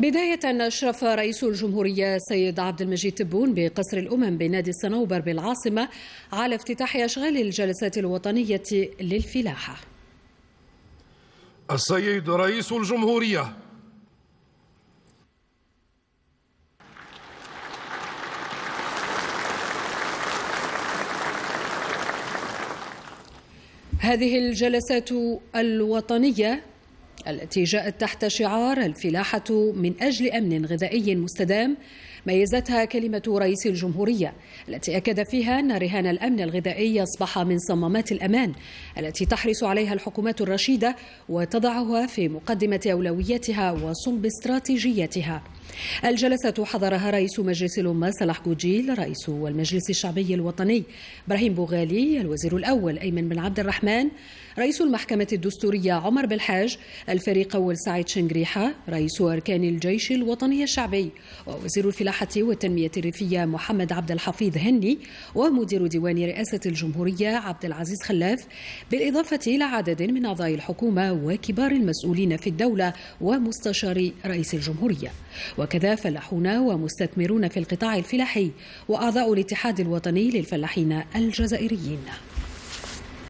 بداية أشرف رئيس الجمهورية السيد عبد المجيد تبون بقصر الأمم بنادي الصنوبر بالعاصمة على افتتاح أشغال الجلسات الوطنية للفلاحة السيد رئيس الجمهورية هذه الجلسات الوطنية التي جاءت تحت شعار الفلاحة من أجل أمن غذائي مستدام ميزتها كلمة رئيس الجمهورية التي أكد فيها أن رهان الأمن الغذائي أصبح من صمامات الأمان التي تحرص عليها الحكومات الرشيدة وتضعها في مقدمة أولوياتها وصلب استراتيجيتها الجلسة حضرها رئيس مجلس الأمة صلاح جوجيل رئيس المجلس الشعبي الوطني إبراهيم بوغالي الوزير الأول أيمن بن عبد الرحمن رئيس المحكمة الدستورية عمر بالحاج الفريق أول سعيد شنقريحة رئيس أركان الجيش الوطني الشعبي ووزير الفلاحة والتنمية الريفية محمد عبد الحفيظ هني ومدير ديوان رئاسة الجمهورية عبد العزيز خلاف بالإضافة إلى عدد من أعضاء الحكومة وكبار المسؤولين في الدولة ومستشاري رئيس الجمهورية وكذا فلاحون ومستثمرون في القطاع الفلاحي وأعضاء الاتحاد الوطني للفلاحين الجزائريين